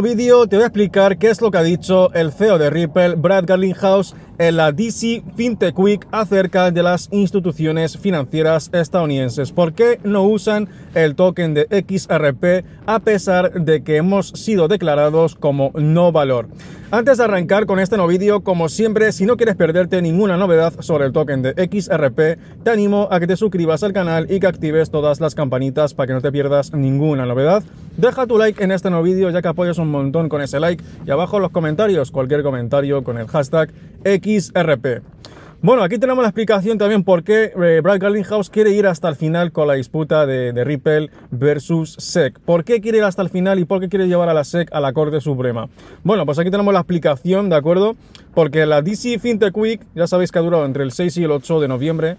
vídeo te voy a explicar qué es lo que ha dicho el CEO de Ripple, Brad Garlinghouse, en la DC FinTech Week acerca de las instituciones financieras estadounidenses. ¿Por qué no usan el token de XRP a pesar de que hemos sido declarados como no valor? Antes de arrancar con este nuevo vídeo, como siempre, si no quieres perderte ninguna novedad sobre el token de XRP, te animo a que te suscribas al canal y que actives todas las campanitas para que no te pierdas ninguna novedad. Deja tu like en este nuevo vídeo ya que apoyas un montón con ese like y abajo en los comentarios cualquier comentario con el hashtag X bueno, aquí tenemos la explicación también por qué eh, Brad Garlinghouse quiere ir hasta el final con la disputa de, Ripple versus SEC. ¿Por qué quiere ir hasta el final y por qué quiere llevar a la SEC a la Corte Suprema? Bueno, pues aquí tenemos la explicación, ¿de acuerdo? Porque la DC FinTech Week, ya sabéis que ha durado entre el 6 y el 8 de noviembre,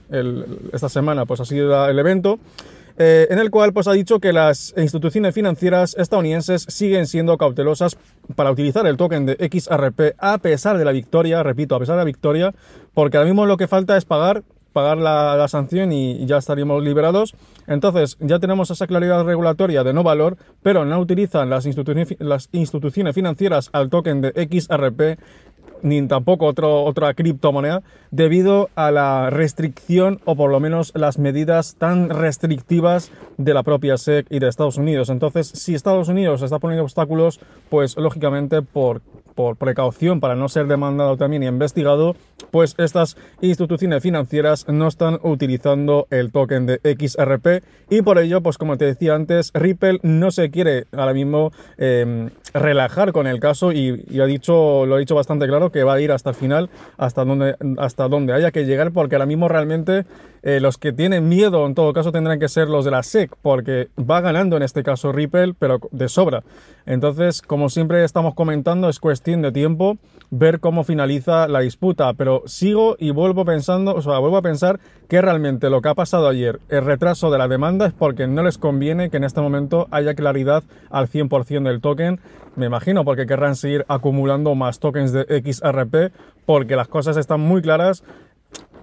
esta semana pues ha sido el evento. Eh, en el cual pues, ha dicho que las instituciones financieras estadounidenses siguen siendo cautelosas para utilizar el token de XRP a pesar de la victoria, repito, a pesar de la victoria, porque ahora mismo lo que falta es pagar pagar la, sanción y, ya estaríamos liberados. Entonces ya tenemos esa claridad regulatoria de no valor, pero no utilizan las, instituciones, las instituciones financieras al token de XRP ni tampoco otra criptomoneda, debido a la restricción o por lo menos las medidas tan restrictivas de la propia SEC y de Estados Unidos. Entonces, si Estados Unidos está poniendo obstáculos, pues lógicamente, ¿por precaución para no ser demandado también y investigado, pues estas instituciones financieras no están utilizando el token de XRP y por ello, pues como te decía antes, Ripple no se quiere ahora mismo em, relajar con el caso y, ha dicho, lo ha dicho bastante claro que va a ir hasta el final, hasta donde, hasta donde haya que llegar, porque ahora mismo realmente eh, los que tienen miedo, en todo caso, tendrán que ser los de la SEC, porque va ganando en este caso Ripple, pero de sobra. Entonces, como siempre estamos comentando, es cuestión de tiempo ver cómo finaliza la disputa, pero sigo y vuelvo pensando, o sea, vuelvo a pensar que realmente lo que ha pasado ayer, el retraso de la demanda, es porque no les conviene que en este momento haya claridad al 100% del token, me imagino, porque querrán seguir acumulando más tokens de XRP, porque las cosas están muy claras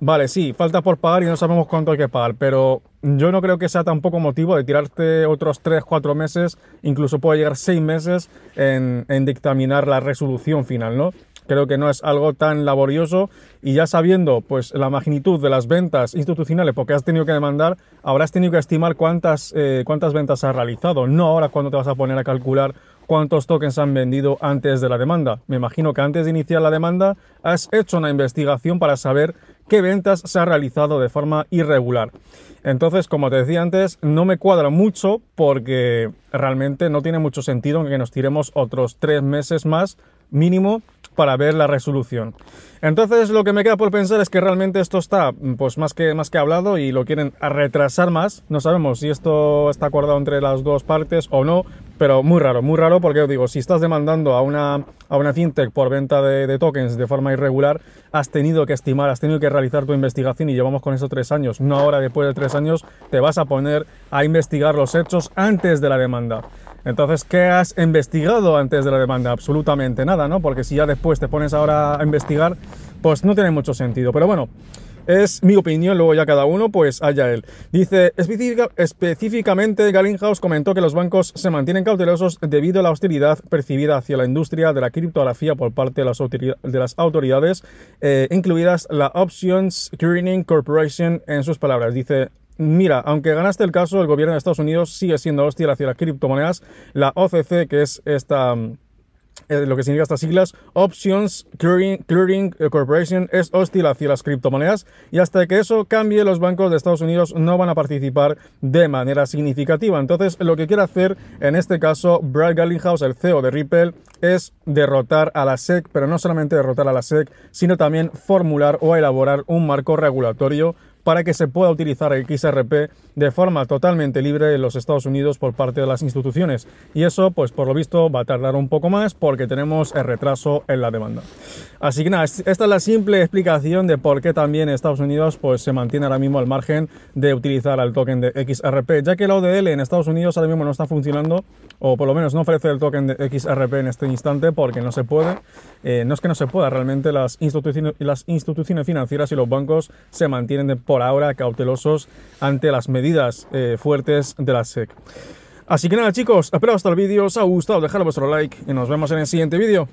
Vale, sí, falta por pagar y no sabemos cuánto hay que pagar, pero yo no creo que sea tampoco motivo de tirarte otros 3, 4 meses, incluso puede llegar 6 meses en, dictaminar la resolución final, ¿no? Creo que no es algo tan laborioso y ya sabiendo pues la magnitud de las ventas institucionales porque has tenido que demandar, habrás tenido que estimar cuántas, eh, cuántas ventas has realizado, no ahora cuando te vas a poner a calcular cuántos tokens han vendido antes de la demanda. Me imagino que antes de iniciar la demanda has hecho una investigación para saber qué ventas se han realizado de forma irregular. Entonces, como te decía antes, no me cuadra mucho porque realmente no tiene mucho sentido que nos tiremos otros tres meses más mínimo para ver la resolución. Entonces lo que me queda por pensar es que realmente esto está pues más que más que hablado y lo quieren retrasar más. No sabemos si esto está acordado entre las dos partes o no, pero muy raro, muy raro porque os digo, si estás demandando a una, a una fintech por venta de, de, tokens de forma irregular, has tenido que estimar, has tenido que realizar tu investigación y llevamos con eso tres años. No ahora, después de tres años, te vas a poner a investigar los hechos antes de la demanda. Entonces, ¿qué has investigado antes de la demanda? Absolutamente nada, ¿no? Porque si ya después te pones ahora a investigar, pues no tiene mucho sentido. Pero bueno. Es mi opinión, luego ya cada uno, pues haya él. Dice, específicamente Gallinghouse comentó que los bancos se mantienen cautelosos debido a la hostilidad percibida hacia la industria de la criptografía por parte de las, autoridades, eh, incluidas la Options Clearing Corporation, en sus palabras. Dice, mira, aunque ganaste el caso, el gobierno de Estados Unidos sigue siendo hostil hacia las criptomonedas. La OCC, que es esta mm, eh, lo que significa estas siglas, Options Clearing, Corporation es hostil hacia las criptomonedas y hasta que eso cambie los bancos de Estados Unidos no van a participar de manera significativa. Entonces lo que quiere hacer en este caso Brad Gallinghouse, el CEO de Ripple, es derrotar a la SEC, pero no solamente derrotar a la SEC, sino también formular o elaborar un marco regulatorio para que se pueda utilizar el XRP de forma totalmente libre en los Estados Unidos por parte de las instituciones. Y eso, pues por lo visto, va a tardar un poco más porque tenemos el retraso en la demanda. Así que nada, esta es la simple explicación de por qué también Estados Unidos pues, se mantiene ahora mismo al margen de utilizar el token de XRP, ya que la ODL en Estados Unidos ahora mismo no está funcionando, o por lo menos no ofrece el token de XRP en este instante porque no se puede. Eh, no es que no se pueda, realmente las instituciones, las instituciones financieras y los bancos se mantienen de por ahora cautelosos ante las medidas eh, fuertes de la SEC. Así que nada chicos, espero hasta el vídeo, os ha gustado, dejad vuestro like y nos vemos en el siguiente vídeo.